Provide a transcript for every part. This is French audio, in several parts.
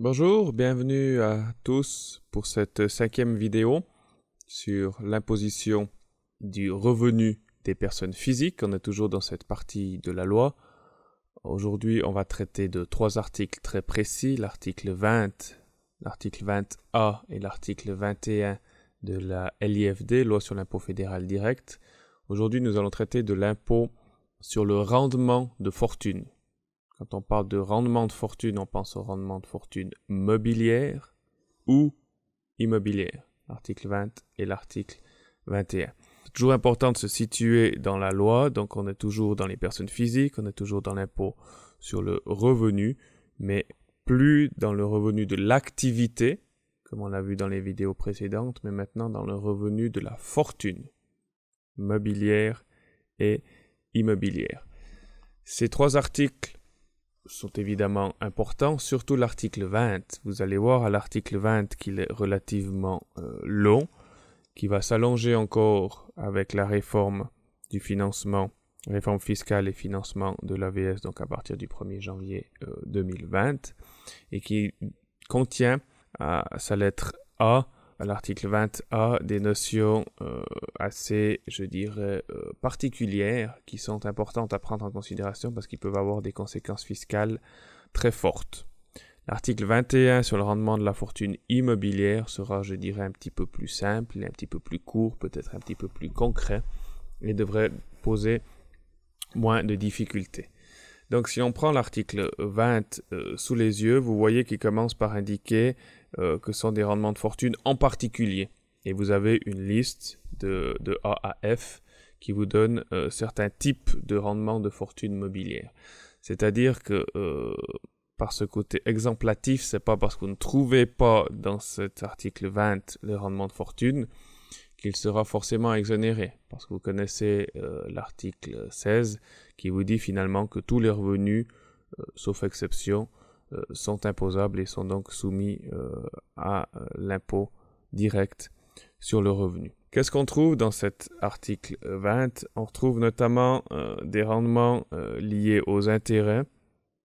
Bonjour, bienvenue à tous pour cette cinquième vidéo sur l'imposition du revenu des personnes physiques. On est toujours dans cette partie de la loi. Aujourd'hui, on va traiter de trois articles très précis, l'article 20, l'article 20A et l'article 21 de la LIFD, loi sur l'impôt fédéral direct. Aujourd'hui, nous allons traiter de l'impôt sur le rendement de fortune. Quand on parle de rendement de fortune, on pense au rendement de fortune mobilière ou immobilière, l'article 20 et l'article 21. C'est toujours important de se situer dans la loi, donc on est toujours dans les personnes physiques, on est toujours dans l'impôt sur le revenu, mais plus dans le revenu de l'activité, comme on l'a vu dans les vidéos précédentes, mais maintenant dans le revenu de la fortune mobilière et immobilière. Ces trois articles sont évidemment importants, surtout l'article 20. Vous allez voir à l'article 20 qu'il est relativement euh, long, qui va s'allonger encore avec la réforme du financement, réforme fiscale et financement de l'AVS, donc à partir du 1er janvier 2020, euh, et qui contient à euh, sa lettre A l'article 20 a des notions euh, assez, je dirais, euh, particulières qui sont importantes à prendre en considération parce qu'ils peuvent avoir des conséquences fiscales très fortes. L'article 21 sur le rendement de la fortune immobilière sera, je dirais, un petit peu plus simple, un petit peu plus court, peut-être un petit peu plus concret et devrait poser moins de difficultés. Donc si on prend l'article 20 euh, sous les yeux, vous voyez qu'il commence par indiquer euh, que sont des rendements de fortune en particulier. Et vous avez une liste de, A à F qui vous donne euh, certains types de rendements de fortune mobilière. C'est-à-dire que euh, par ce côté exemplatif, c'est pas parce que vous ne trouvez pas dans cet article 20 le rendements de fortune qu'il sera forcément exonéré. Parce que vous connaissez l'article 16 qui vous dit finalement que tous les revenus, sauf exception, euh, sont imposables et sont donc soumis euh, à euh, l'impôt direct sur le revenu. Qu'est-ce qu'on trouve dans cet article 20 On retrouve notamment des rendements liés aux intérêts,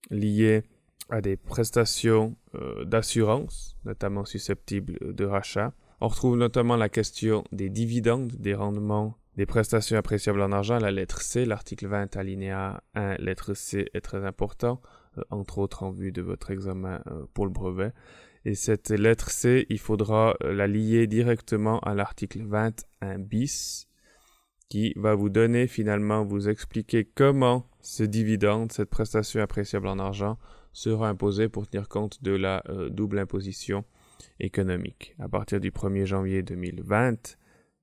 liés à des prestations d'assurance, notamment susceptibles de rachat. On retrouve notamment la question des dividendes, des rendements, des prestations appréciables en argent, la lettre C, l'article 20 alinéa 1, lettre C est très important. Euh, entre autres en vue de votre examen euh, pour le brevet. Et cette lettre C, il faudra euh, la lier directement à l'article 21 bis qui va vous donner finalement, vous expliquer comment ce dividende, cette prestation appréciable en argent, sera imposée pour tenir compte de la double imposition économique. À partir du 1er janvier 2020,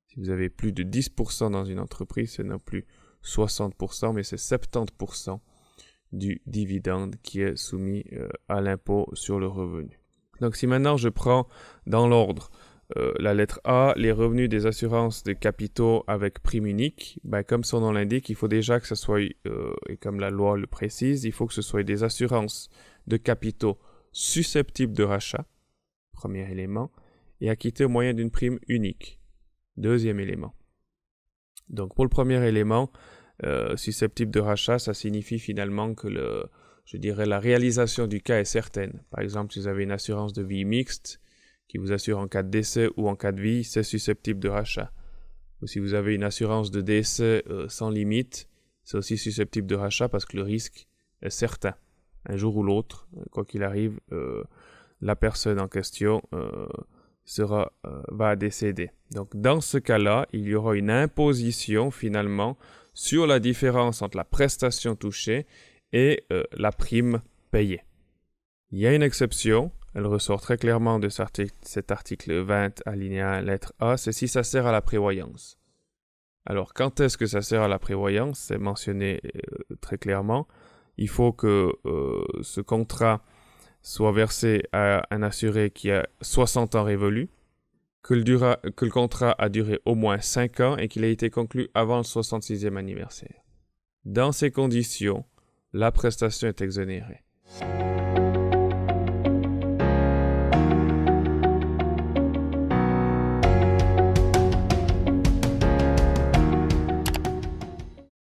si vous avez plus de 10% dans une entreprise, ce n'est plus 60%, mais c'est 70% du dividende qui est soumis euh, à l'impôt sur le revenu. Donc si maintenant je prends dans l'ordre euh, la lettre A, les revenus des assurances de capitaux avec prime unique, ben, comme son nom l'indique, il faut déjà que ce soit, euh, et comme la loi le précise, il faut que ce soit des assurances de capitaux susceptibles de rachat, premier élément, et acquittées au moyen d'une prime unique, deuxième élément. Donc pour le premier élément, euh, susceptible de rachat, ça signifie finalement que le, je dirais, la réalisation du cas est certaine. Par exemple, si vous avez une assurance de vie mixte qui vous assure en cas de décès ou en cas de vie, c'est susceptible de rachat. Ou si vous avez une assurance de décès euh, sans limite, c'est aussi susceptible de rachat parce que le risque est certain. Un jour ou l'autre, quoi qu'il arrive, euh, la personne en question sera, va décéder. Donc dans ce cas-là, il y aura une imposition finalement sur la différence entre la prestation touchée et euh, la prime payée. Il y a une exception, elle ressort très clairement de cet article, cet article 20 alinéa lettre A, c'est si ça sert à la prévoyance. Alors quand est-ce que ça sert à la prévoyance C'est mentionné euh, très clairement. Il faut que euh, ce contrat soit versé à un assuré qui a 60 ans révolus que le, contrat a duré au moins 5 ans et qu'il a été conclu avant le 66e anniversaire. Dans ces conditions, la prestation est exonérée.